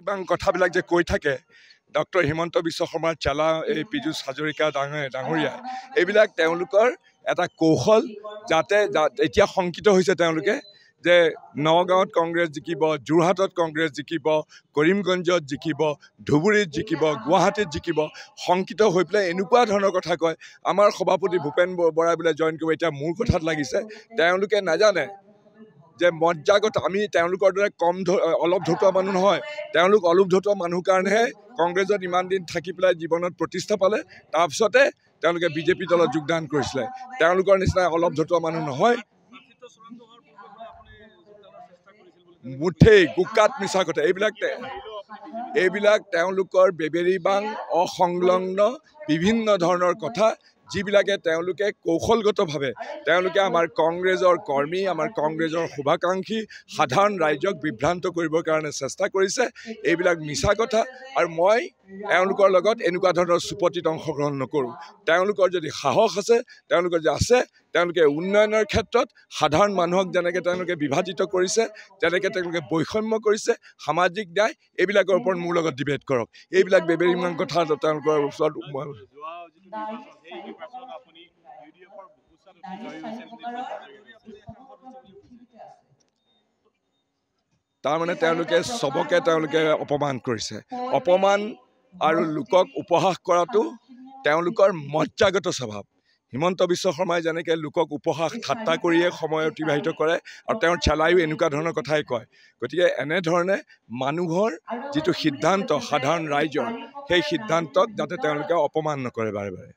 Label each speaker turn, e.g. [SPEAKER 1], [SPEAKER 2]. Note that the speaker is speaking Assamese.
[SPEAKER 1] ইমান কথাবিলাক যে কৈ থাকে ডক্টৰ হিমন্ত বিশ্ব শৰ্মাৰ চালা এই পীযুষ হাজৰিকা ডাঙৰ ডাঙৰীয়াই এইবিলাক তেওঁলোকৰ এটা কৌশল যাতে এতিয়া শংকিত হৈছে তেওঁলোকে যে নগাঁৱত কংগ্ৰেছ জিকিব যোৰহাটত কংগ্ৰেছ জিকিব কৰিমগঞ্জত জিকিব ধুবুৰীত জিকিব গুৱাহাটীত জিকিব শংকিত হৈ পেলাই এনেকুৱা ধৰণৰ কথা কয় আমাৰ সভাপতি ভূপেন বৰাই বোলে জইন কৰিব এতিয়া মোৰ কথাত লাগিছে তেওঁলোকে নাজানে যে মজ্জাগত আমি তেওঁলোকৰ দৰে কম অলপ ধতুৱা মানুহ নহয় তেওঁলোক অলপ ধতুৱা মানুহ কাৰণেহে কংগ্ৰেছত ইমান দিন থাকি পেলাই জীৱনত প্ৰতিষ্ঠা পালে তাৰপিছতে তেওঁলোকে বিজেপি দলত যোগদান কৰিছিলে তেওঁলোকৰ নিচিনা অলপ ধতুৱা মানুহ নহয় মুঠেই গোকাত মিছা কথা এইবিলাক এইবিলাক তেওঁলোকৰ বেবেৰীবাং অসংলগ্ন বিভিন্ন ধৰণৰ কথা যিবিলাকে তেওঁলোকে কৌশলগতভাৱে তেওঁলোকে আমাৰ কংগ্ৰেছৰ কৰ্মী আমাৰ কংগ্ৰেছৰ শুভাকাংক্ষী সাধাৰণ ৰাইজক বিভ্ৰান্ত কৰিবৰ কাৰণে চেষ্টা কৰিছে এইবিলাক মিছা কথা আৰু মই তেওঁলোকৰ লগত এনেকুৱা ধৰণৰ চুপতিত অংশগ্ৰহণ নকৰোঁ তেওঁলোকৰ যদি সাহস আছে তেওঁলোকৰ যদি আছে তেওঁলোকে উন্নয়নৰ ক্ষেত্ৰত সাধাৰণ মানুহক যেনেকৈ তেওঁলোকে বিভাজিত কৰিছে তেনেকৈ তেওঁলোকে বৈষম্য কৰিছে সামাজিক ন্যায় এইবিলাকৰ ওপৰত মোৰ লগত ডিবেট কৰক এইবিলাক বেবেৰিমান কথা তেওঁলোকৰ ওচৰত তাৰমানে তেওঁলোকে চবকে তেওঁলোকে অপমান কৰিছে অপমান আৰু লোকক উপহাস কৰাটো তেওঁলোকৰ মৰ্যাগত স্বভাৱ হিমন্ত বিশ্ব শৰ্মাই যেনেকে লোকক উপহাস ঠাট্টা কৰিয়ে সময় অতিবাহিত কৰে আৰু তেওঁৰ চেলায়ো এনেকুৱা ধৰণৰ কথাই কয় গতিকে এনেধৰণে মানুহৰ যিটো সিদ্ধান্ত সাধাৰণ ৰাইজৰ সেই সিদ্ধান্তক যাতে তেওঁলোকে অপমান নকৰে বাৰে বাৰে